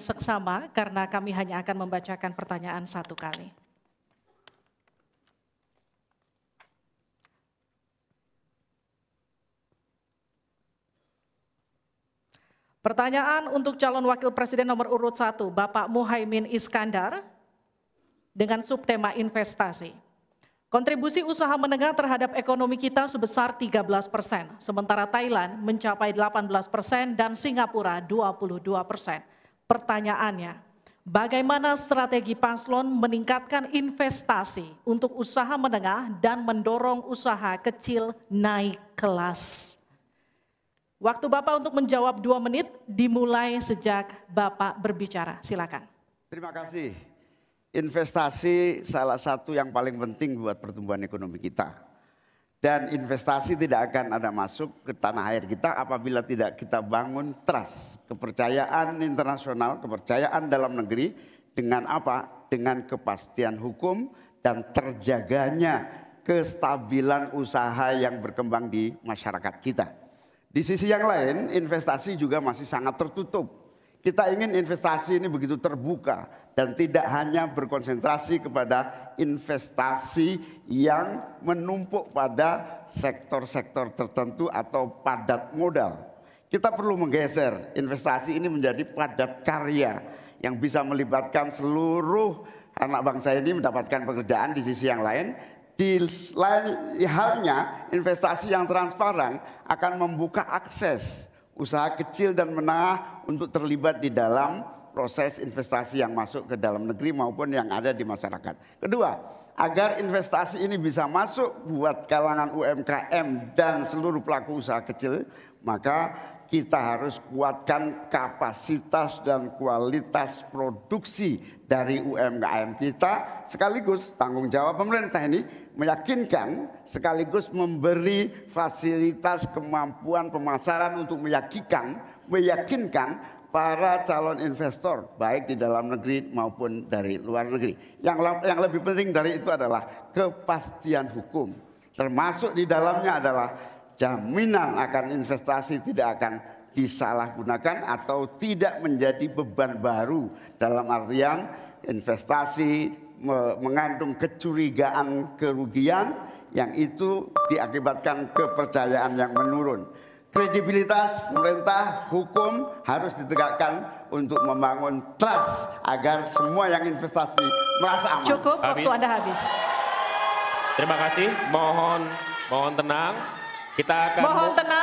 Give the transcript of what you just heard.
seksama karena kami hanya akan membacakan pertanyaan satu kali. Pertanyaan untuk calon wakil presiden nomor urut satu, Bapak Muhaymin Iskandar dengan subtema investasi. Kontribusi usaha menengah terhadap ekonomi kita sebesar 13 persen, sementara Thailand mencapai 18 persen dan Singapura 22 persen. Pertanyaannya, bagaimana strategi paslon meningkatkan investasi untuk usaha menengah dan mendorong usaha kecil naik kelas? Waktu Bapak untuk menjawab dua menit dimulai sejak Bapak berbicara. Silakan. Terima kasih. Investasi salah satu yang paling penting buat pertumbuhan ekonomi kita. Dan investasi tidak akan ada masuk ke tanah air kita apabila tidak kita bangun trust, kepercayaan internasional, kepercayaan dalam negeri dengan apa? Dengan kepastian hukum dan terjaganya kestabilan usaha yang berkembang di masyarakat kita. Di sisi yang lain, investasi juga masih sangat tertutup kita ingin investasi ini begitu terbuka dan tidak hanya berkonsentrasi kepada investasi yang menumpuk pada sektor-sektor tertentu atau padat modal. Kita perlu menggeser investasi ini menjadi padat karya yang bisa melibatkan seluruh anak bangsa ini mendapatkan pekerjaan di sisi yang lain di lain halnya investasi yang transparan akan membuka akses usaha kecil dan menengah untuk terlibat di dalam proses investasi yang masuk ke dalam negeri maupun yang ada di masyarakat. Kedua, agar investasi ini bisa masuk buat kalangan UMKM dan seluruh pelaku usaha kecil, maka kita harus kuatkan kapasitas dan kualitas produksi dari UMKM kita sekaligus tanggung jawab pemerintah ini meyakinkan sekaligus memberi fasilitas kemampuan pemasaran untuk meyakinkan meyakinkan para calon investor baik di dalam negeri maupun dari luar negeri. Yang yang lebih penting dari itu adalah kepastian hukum. Termasuk di dalamnya adalah jaminan akan investasi tidak akan disalahgunakan atau tidak menjadi beban baru dalam artian investasi mengandung kecurigaan kerugian yang itu diakibatkan kepercayaan yang menurun. Kredibilitas pemerintah hukum harus ditegakkan untuk membangun trust agar semua yang investasi merasa aman. Cukup, waktu habis. Anda habis. Terima kasih, mohon mohon tenang. Kita akan Mohon tenang.